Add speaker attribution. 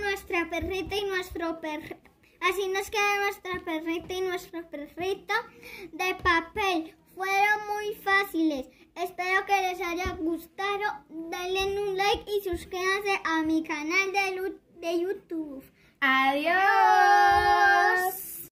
Speaker 1: nuestra perrita y nuestro perrito.
Speaker 2: Así nos queda nuestra perrita y nuestro perrito de papel. Fueron muy fáciles. Espero que les haya gustado. Denle un like y
Speaker 3: suscríbanse a mi canal de, de YouTube. Adiós.